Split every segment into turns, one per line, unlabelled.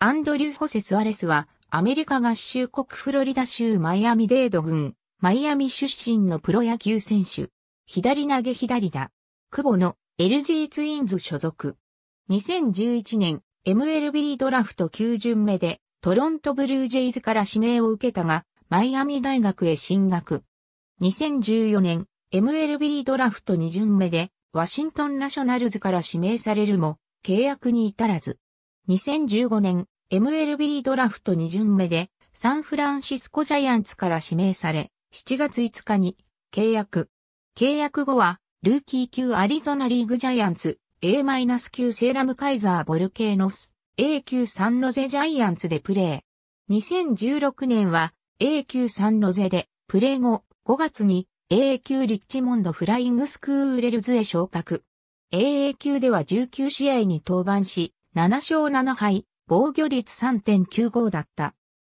アンドリュー・ホセ・スアレスは、アメリカ合衆国フロリダ州マイアミデード郡、マイアミ出身のプロ野球選手。左投げ左打。久保の LG ツインズ所属。2011年 MLB ドラフト9巡目でトロントブルージェイズから指名を受けたが、マイアミ大学へ進学。2014年 MLB ドラフト2巡目でワシントンナショナルズから指名されるも、契約に至らず。2015年 MLB ドラフト2巡目でサンフランシスコジャイアンツから指名され、7月5日に契約。契約後はルーキー級アリゾナリーグジャイアンツ、A- 9セーラムカイザーボルケーノス、A 級サンロゼジャイアンツでプレー。2016年は A 級サンロゼでプレー後5月に a 級リッチモンドフライングスクーレルズへ昇格。AA 級では19試合に登板し、7勝7敗、防御率3.95だった。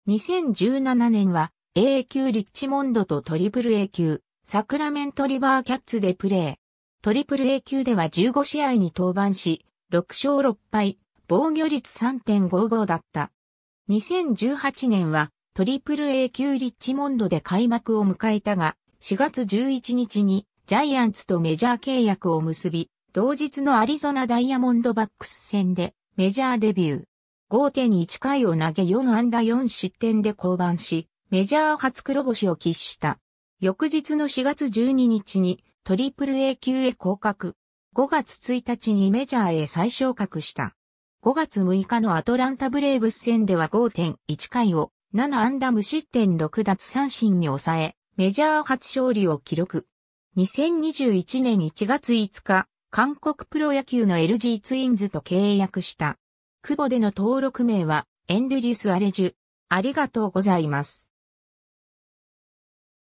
2017年は A 級リッチモンドとトリプル A 級、サクラメントリバーキャッツでプレー。トリプル A 級では15試合に登板し、6勝6敗、防御率3.55だった。2018年はトリプル A 級リッチモンドで開幕を迎えたが、4月11日にジャイアンツとメジャー契約を結び、同日のアリゾナダイヤモンドバックス戦でメジャーデビュー。5.1回を投げ4安打4失点で降板し、メジャー初黒星を喫した。翌日の4月12日にトリプル A 級へ降格。5月1日にメジャーへ再昇格した。5月6日のアトランタブレーブス戦では5.1回を7安打無失点6奪三振に抑え、メジャー初勝利を記録。2021年1月5日、韓国プロ野球の LG ツインズと契約した。久保での登録名はエンュリュスアレジュ。ありがとうございます。